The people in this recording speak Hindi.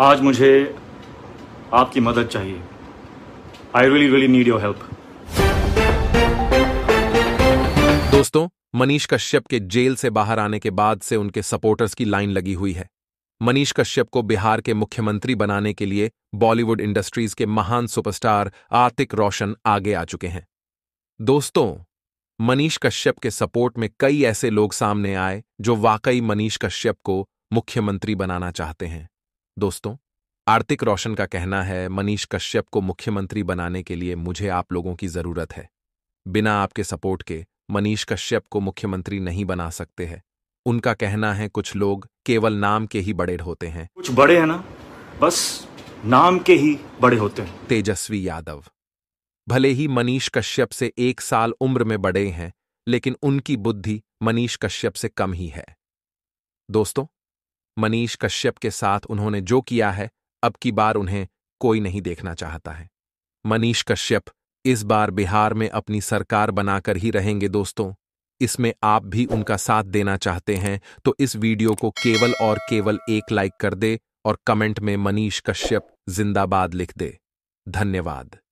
आज मुझे आपकी मदद चाहिए I really really need your help दोस्तों मनीष कश्यप के जेल से बाहर आने के बाद से उनके सपोर्टर्स की लाइन लगी हुई है मनीष कश्यप को बिहार के मुख्यमंत्री बनाने के लिए बॉलीवुड इंडस्ट्रीज के महान सुपरस्टार आतिक रोशन आगे आ चुके हैं दोस्तों मनीष कश्यप के सपोर्ट में कई ऐसे लोग सामने आए जो वाकई मनीष कश्यप को मुख्यमंत्री बनाना चाहते हैं दोस्तों आर्तिक रोशन का कहना है मनीष कश्यप को मुख्यमंत्री बनाने के लिए मुझे आप लोगों की जरूरत है बिना आपके सपोर्ट के मनीष कश्यप को मुख्यमंत्री नहीं बना सकते हैं उनका कहना है कुछ लोग केवल नाम के ही बड़े होते हैं कुछ बड़े हैं ना बस नाम के ही बड़े होते हैं तेजस्वी यादव भले ही मनीष कश्यप से एक साल उम्र में बड़े हैं लेकिन उनकी बुद्धि मनीष कश्यप से कम ही है दोस्तों मनीष कश्यप के साथ उन्होंने जो किया है अब की बार उन्हें कोई नहीं देखना चाहता है मनीष कश्यप इस बार बिहार में अपनी सरकार बनाकर ही रहेंगे दोस्तों इसमें आप भी उनका साथ देना चाहते हैं तो इस वीडियो को केवल और केवल एक लाइक कर दे और कमेंट में मनीष कश्यप जिंदाबाद लिख दे धन्यवाद